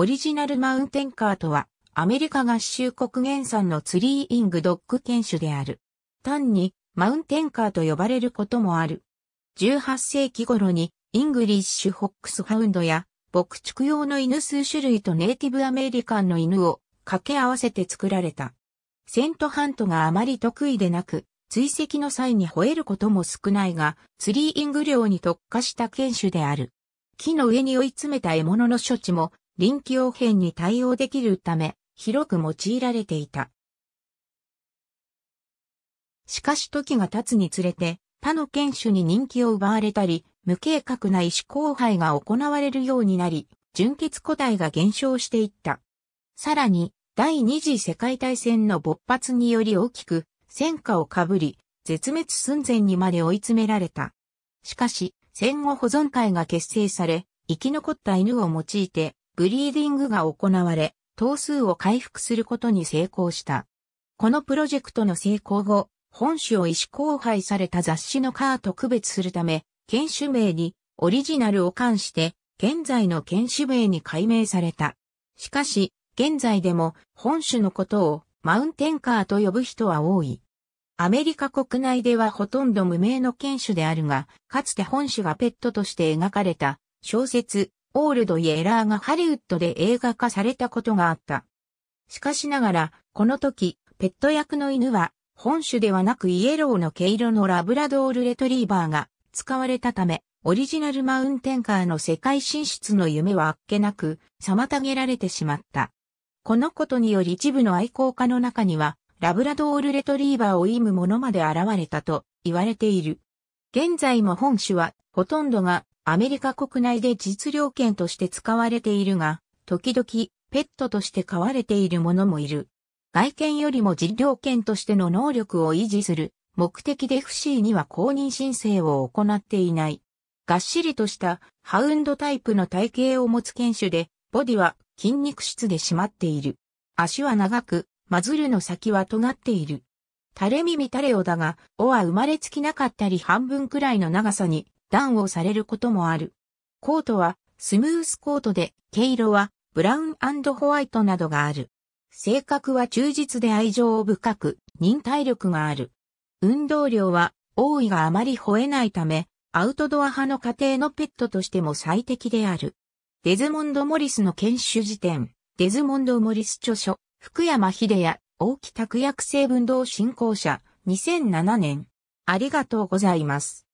オリジナルマウンテンカーとは、アメリカ合衆国原産のツリーイングドッグ犬種である。単に、マウンテンカーと呼ばれることもある。18世紀頃に、イングリッシュホックスハウンドや、牧畜用の犬数種類とネイティブアメリカンの犬を掛け合わせて作られた。セントハントがあまり得意でなく、追跡の際に吠えることも少ないが、ツリーイング量に特化した犬種である。木の上に追い詰めた獲物の処置も臨機応変に対応できるため、広く用いられていた。しかし時が経つにつれて、他の犬種に人気を奪われたり、無計画な意思交配が行われるようになり、純血個体が減少していった。さらに、第二次世界大戦の勃発により大きく、戦火をかぶり、絶滅寸前にまで追い詰められた。しかし、戦後保存会が結成され、生き残った犬を用いて、ブリーディングが行われ、頭数を回復することに成功した。このプロジェクトの成功後、本種を医師交配された雑誌のカーと区別するため、犬種名にオリジナルを冠して、現在の犬種名に改名された。しかし、現在でも本種のことをマウンテンカーと呼ぶ人は多い。アメリカ国内ではほとんど無名の犬種であるが、かつて本種がペットとして描かれた小説、オールド・イエラーがハリウッドで映画化されたことがあった。しかしながら、この時、ペット役の犬は、本種ではなくイエローの毛色のラブラドールレトリーバーが使われたため、オリジナルマウンテンカーの世界進出の夢はあっけなく妨げられてしまった。このことにより一部の愛好家の中には、ラブラドールレトリーバーを意むものまで現れたと言われている。現在も本種はほとんどがアメリカ国内で実領犬として使われているが、時々ペットとして飼われているものもいる。外見よりも実領犬としての能力を維持する目的で FC には公認申請を行っていない。がっしりとしたハウンドタイプの体型を持つ犬種で、ボディは筋肉質で締まっている。足は長く、マズルの先は尖っている。垂れ耳垂れ尾だが、尾は生まれつきなかったり半分くらいの長さにダウンをされることもある。コートはスムースコートで、毛色はブラウンホワイトなどがある。性格は忠実で愛情深く、忍耐力がある。運動量は多いがあまり吠えないため、アウトドア派の家庭のペットとしても最適である。デズモンド・モリスの研修辞典、デズモンド・モリス著書、福山秀也、大木拓薬成分動振興者、2007年。ありがとうございます。